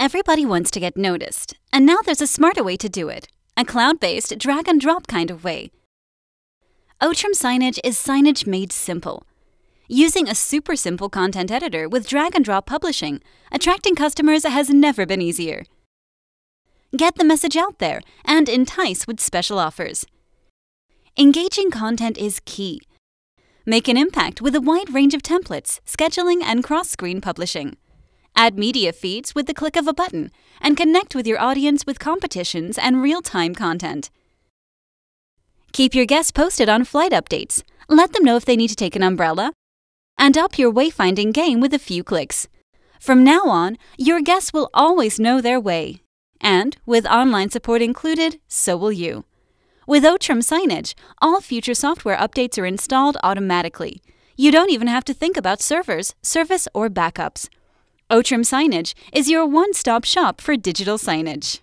Everybody wants to get noticed, and now there's a smarter way to do it a cloud based drag and drop kind of way. Outram signage is signage made simple. Using a super simple content editor with drag and drop publishing, attracting customers has never been easier. Get the message out there and entice with special offers. Engaging content is key. Make an impact with a wide range of templates, scheduling, and cross screen publishing add media feeds with the click of a button, and connect with your audience with competitions and real-time content. Keep your guests posted on flight updates. Let them know if they need to take an umbrella. And up your wayfinding game with a few clicks. From now on, your guests will always know their way. And with online support included, so will you. With Otrim signage, all future software updates are installed automatically. You don't even have to think about servers, service, or backups. Otram Signage is your one stop shop for digital signage.